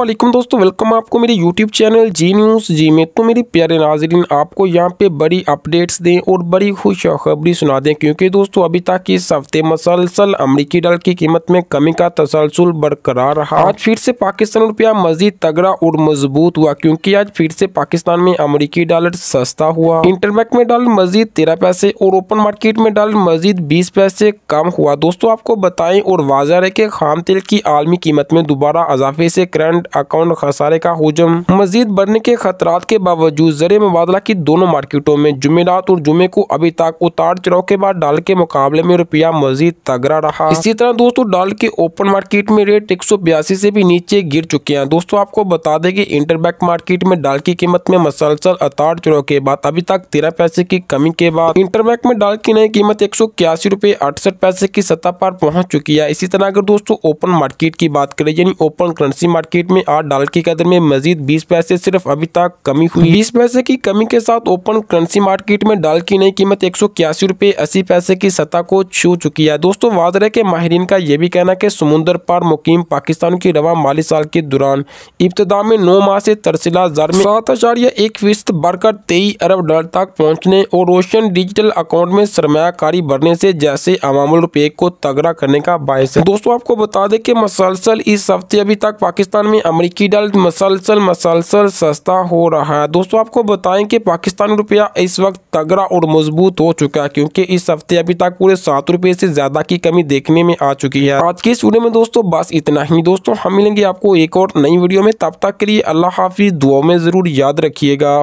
असलम दोस्तों वेलकम आपको मेरे YouTube चैनल जी न्यूज़ जी में तो मेरे प्यारे नाजरीन आपको यहाँ पे बड़ी अपडेट्स दें और बड़ी खुशखबरी सुना दें क्योंकि दोस्तों अभी तक इस हफ्ते मसलसल अमरीकी डॉलर की कीमत में कमी का तसलसल बरकरार रहा आज फिर से पाकिस्तान रुपया मजीद तगड़ा और मजबूत हुआ क्योंकि आज फिर से पाकिस्तान में अमरीकी डॉलर सस्ता हुआ इंटरबैंक में डॉलर मजीद तेरह पैसे और ओपन मार्केट में डॉलर मजीद बीस पैसे कम हुआ दोस्तों आपको बताएं और वाजह है कि खाम तेल की आलमी कीमत में दोबारा अजाफे से करंट अकाउंट खसारे का हजम मजीद बढ़ने के खतरा के बावजूद जर मुबादला की दोनों मार्केटों में जुमेरात और जुमे को अभी तक उतार चढ़ाव के बाद डाल के मुकाबले में रुपया मजीद तगड़ा रहा इसी तरह दोस्तों डाल के ओपन मार्केट में रेट एक सौ बयासी से भी नीचे गिर चुके हैं दोस्तों आपको बता दें कि इंटरबैक मार्केट में डाल की कीमत में मसलसल उतार चढ़ाव के बाद अभी तक तेरह पैसे की कमी के बाद इंटरबैक में डाल की नई कीमत एक सौ इक्यासी अड़सठ पैसे की सतह पर पहुंच चुकी है इसी तरह अगर दोस्तों ओपन मार्केट की बात करें यानी ओपन करेंसी मार्केट में में आठ डॉलर की कदर में मजीद बीस पैसे सिर्फ अभी तक कमी हुई बीस पैसे की कमी के साथ ओपन करेंसी मार्केट में डॉलर की नई कीमत एक सौ इक्यासी रुपये अस्सी पैसे की सतह को छू चुकी है दोस्तों वाजरे के माहरीन का यह भी कहना की समुन्द्र पर मुकीम पाकिस्तान की रवा माली साल के दौरान इब्तदा में नौ माह से तरसला जर में सात हजार या एक फीसद बढ़कर तेईस अरब डॉलर तक पहुँचने और रोशन डिजिटल अकाउंट में सरमाकारी बढ़ने से जैसे अवामुल रुपये को तगड़ा करने का बायस है दोस्तों आपको बता दें कि मसलसल इस हफ्ते अभी तक पाकिस्तान में अमरीकी डॉलर मसलसल मसलसल सस्ता हो रहा है दोस्तों आपको बताएं कि पाकिस्तान रुपया इस वक्त तगड़ा और मजबूत हो चुका है क्योंकि इस हफ्ते अभी तक पूरे सात रुपये से ज़्यादा की कमी देखने में आ चुकी है आज के इस वीडियो में दोस्तों बस इतना ही दोस्तों हम मिलेंगे आपको एक और नई वीडियो में तब तक के लिए अल्लाह हाफिज़ दुआ में ज़रूर याद रखिएगा